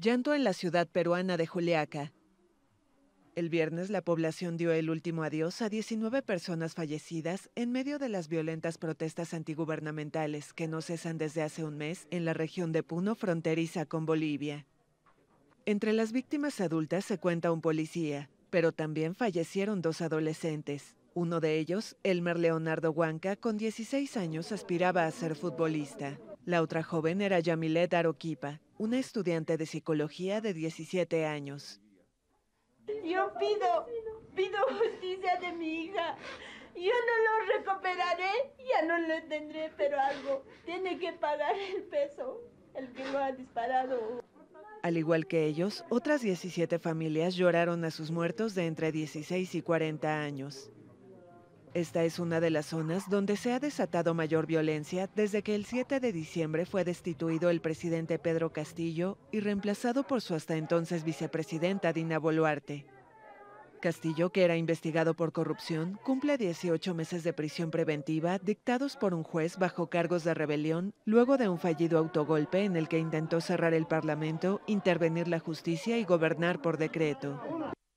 Llanto en la ciudad peruana de Juliaca. El viernes la población dio el último adiós a 19 personas fallecidas en medio de las violentas protestas antigubernamentales que no cesan desde hace un mes en la región de Puno fronteriza con Bolivia. Entre las víctimas adultas se cuenta un policía, pero también fallecieron dos adolescentes. Uno de ellos, Elmer Leonardo Huanca, con 16 años aspiraba a ser futbolista. La otra joven era Yamilet Aroquipa, una estudiante de psicología de 17 años. Yo pido, pido justicia de mi hija. Yo no lo recuperaré, ya no lo tendré, pero algo tiene que pagar el peso, el que lo ha disparado. Al igual que ellos, otras 17 familias lloraron a sus muertos de entre 16 y 40 años. Esta es una de las zonas donde se ha desatado mayor violencia desde que el 7 de diciembre fue destituido el presidente Pedro Castillo y reemplazado por su hasta entonces vicepresidenta Dina Boluarte. Castillo, que era investigado por corrupción, cumple 18 meses de prisión preventiva dictados por un juez bajo cargos de rebelión luego de un fallido autogolpe en el que intentó cerrar el Parlamento, intervenir la justicia y gobernar por decreto.